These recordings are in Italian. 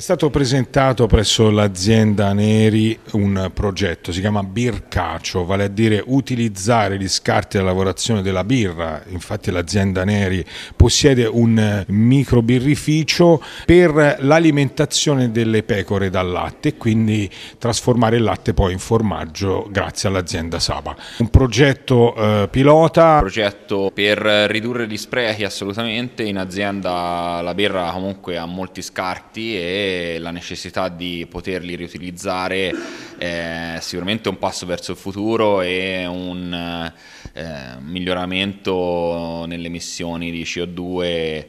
È stato presentato presso l'azienda Neri un progetto, si chiama Bircacio, vale a dire utilizzare gli scarti della lavorazione della birra, infatti l'azienda Neri possiede un microbirrificio per l'alimentazione delle pecore dal latte e quindi trasformare il latte poi in formaggio grazie all'azienda Saba. Un progetto eh, pilota. Un progetto per ridurre gli sprechi assolutamente, in azienda la birra comunque ha molti scarti e la necessità di poterli riutilizzare eh, sicuramente un passo verso il futuro e un eh, miglioramento nelle emissioni di CO2 eh,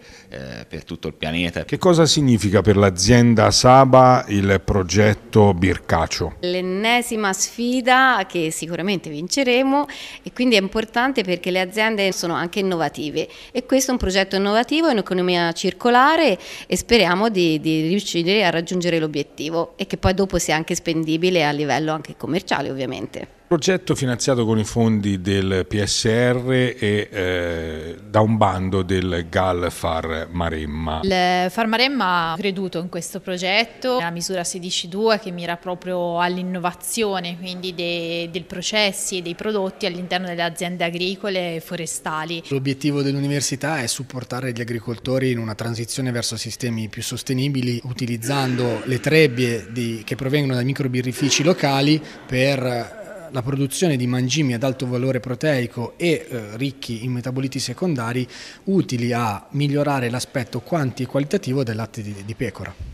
per tutto il pianeta. Che cosa significa per l'azienda Saba il progetto Bircaccio? L'ennesima sfida che sicuramente vinceremo e quindi è importante perché le aziende sono anche innovative e questo è un progetto innovativo, in economia circolare e speriamo di, di riuscire a raggiungere l'obiettivo e che poi dopo sia anche spendibile alle livello anche commerciale ovviamente. Progetto finanziato con i fondi del PSR e eh, da un bando del GAL Far Maremma. Il Far Maremma ha creduto in questo progetto, la misura 16.2 che mira proprio all'innovazione quindi dei, dei, processi e dei prodotti all'interno delle aziende agricole e forestali. L'obiettivo dell'università è supportare gli agricoltori in una transizione verso sistemi più sostenibili utilizzando le trebbie di, che provengono dai microbirrifici locali per la produzione di mangimi ad alto valore proteico e eh, ricchi in metaboliti secondari utili a migliorare l'aspetto quanti e qualitativo del latte di, di pecora.